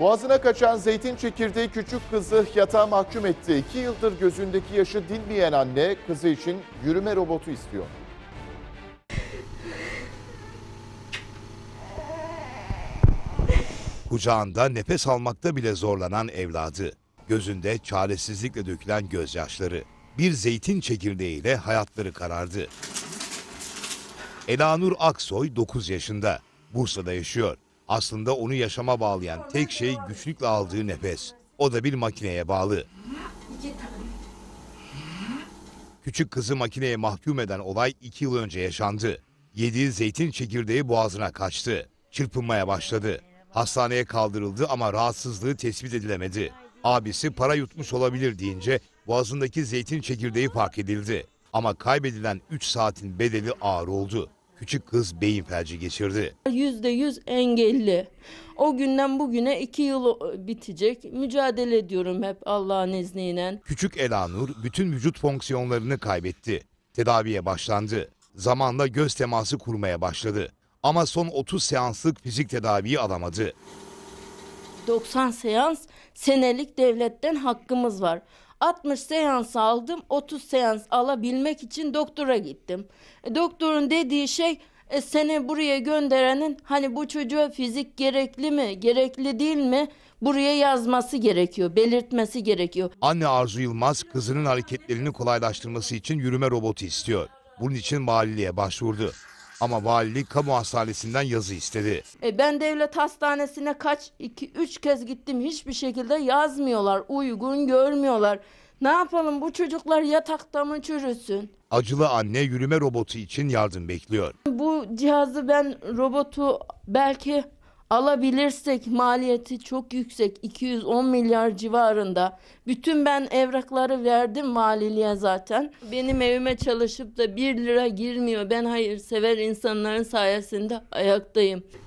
Boğazına kaçan zeytin çekirdeği küçük kızı yatağa mahkum etti. İki yıldır gözündeki yaşı dinmeyen anne kızı için yürüme robotu istiyor. Kucağında nefes almakta bile zorlanan evladı. Gözünde çaresizlikle dökülen gözyaşları. Bir zeytin çekirdeğiyle hayatları karardı. Elanur Aksoy 9 yaşında. Bursa'da yaşıyor. Aslında onu yaşama bağlayan tek şey güçlükle aldığı nefes. O da bir makineye bağlı. Küçük kızı makineye mahkum eden olay iki yıl önce yaşandı. Yediği zeytin çekirdeği boğazına kaçtı. Çırpınmaya başladı. Hastaneye kaldırıldı ama rahatsızlığı tespit edilemedi. Abisi para yutmuş olabilir deyince boğazındaki zeytin çekirdeği fark edildi. Ama kaybedilen 3 saatin bedeli ağır oldu küçük kız beyin felci geçirdi. %100 engelli. O günden bugüne iki yıl bitecek. Mücadele ediyorum hep Allah'ın izniyle. Küçük Ela Nur bütün vücut fonksiyonlarını kaybetti. Tedaviye başlandı. Zamanla göz teması kurmaya başladı. Ama son 30 seanslık fizik tedaviyi alamadı. 90 seans senelik devletten hakkımız var. 60 seans aldım 30 seans alabilmek için doktora gittim. E, doktorun dediği şey e, seni buraya gönderenin hani bu çocuğa fizik gerekli mi gerekli değil mi buraya yazması gerekiyor belirtmesi gerekiyor. Anne Arzu Yılmaz kızının hareketlerini kolaylaştırması için yürüme robotu istiyor. Bunun için mahalleye başvurdu. Ama valilik kamu hastanesinden yazı istedi. E ben devlet hastanesine kaç, iki, üç kez gittim hiçbir şekilde yazmıyorlar, uygun görmüyorlar. Ne yapalım bu çocuklar yatakta mı çürüsün? Acılı anne yürüme robotu için yardım bekliyor. Bu cihazı ben robotu belki alabilirsek maliyeti çok yüksek 210 milyar civarında. Bütün ben evrakları verdim valiliğe zaten. Benim evime çalışıp da 1 lira girmiyor. Ben hayır sever insanların sayesinde ayaktayım.